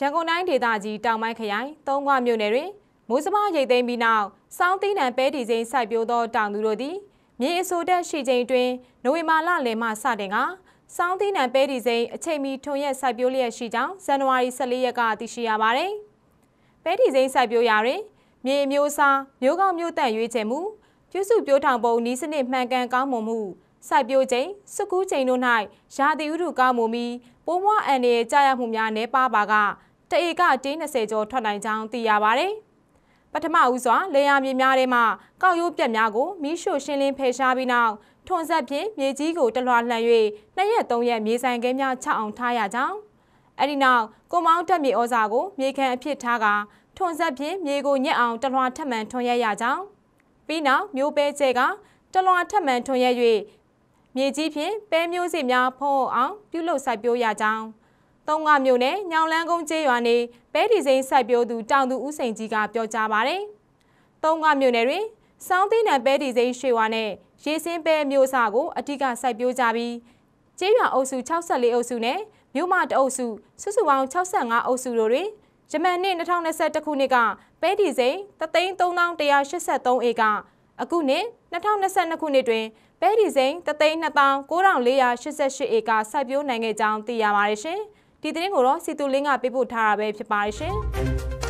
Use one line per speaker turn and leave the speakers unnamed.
ရန်ကုန်တိုင်းဒေသကြီးတောင်ပိုင်းခရိုင်သုံးခွမြို့နယ်တွင်မိုးစမရိတ်သိမ်းပြီးနောက်စောင်းသီးနှံပဲတီစိမ်းစိုက်ပျိုးသောတောင်သူတို့သည်မြေအဆိုတက်ရှိချိန်တွင်နိုဝင်ဘာလလယ်မှစတင်ကစောင်းသီးနှံပဲတီစိမ်းအချိန်မီထွန်ရက်စိုက်ပျိုးလျက်ရှိကြောင်းဇန်နဝါရီ14ရက်ကသိရှိရပါသည်။ပဲတီစိမ်းစိုက်ပျိုးရာတွင်မြေအမျိုးအစားမျိုးကောင်းမျိုးတန့်ရွေးချယ်မှုပြုစုပျိုးထောင်ပုံနီးစနစ်မှန်ကန်ကောင်းမွန်မှုစိုက်ပျိုးချိန်စကူးချိန်တို့၌ရာသီဥတုကောင်းမွန်ပြီးပိုးမွှအန်ရဲ့ကြာရမှုများနှဲပါပါကတအေကတင်း20ကျော်ထွက်နိုင်ကြောင်းသိရပါတယ်။ပထမဦးစွာလေယာဉ်မြေများထဲမှကောက်ရိုးပြက်များကိုမီးရှို့ရှင်းလင်းဖယ်ရှားပြီးနောက်ထွန်ဆက်ဖြင့်မြေကြီးကိုတလွှာလှန်၍နှစ်ရက်သုံးရက်မြေဆိုင်ခဲများချအောင်ထားရကြောင်းအဲ့ဒီနောက်ကိုမောင်းတက်မြေဩဇာကိုမြေခံအဖြစ်ထားကထွန်ဆက်ဖြင့်မြေကိုညက်အောင်တလွှာထက်မှန်ထွန်ရက်ရကြောင်းပြီးနောက်မျိုးပဲကျဲကတလွှာထက်မှန်ထွန်ရက်၍မြေကြီးဖြင့်ပဲမျိုးစစ်များဖုံးအောင်ပြုလုပ်စိုက်ပျိုးရကြောင်းတုံးကမြို့နယ်ညောင်လန်းကုန်းကျေးရွာနေပဲဒီစိန်စိုက်ပျိုးသူတောင်သူဦးစိန်ကြီးကပြောကြားပါတယ်။တုံးကမြို့နယ်တွင်စောင်းသိနံပဲဒီစိန်ရွှေဝါနဲ့ရေစင်းပဲမျိုးအစားကိုအဓိကစိုက်ပျိုးကြပြီးကျေးရွာအုပ်စု64အုပ်စုနဲ့မြို့မတအုပ်စုစုစုပေါင်း65အုပ်စုတို့တွင်ဂျမန်နှစ်2021ခုနှစ်ကပဲဒီစိန်3383ဧကအကုနှစ်2022ခုနှစ်တွင်ပဲဒီစိန်338488ဧကစိုက်ပျိုးနိုင်ခဲ့ကြောင်းသိရပါတယ်ရှင်။ဒီသတင်းကိုတော့စီတူလင်းကပေးပို့ထားတာပဲဖြစ်ပါရှင်။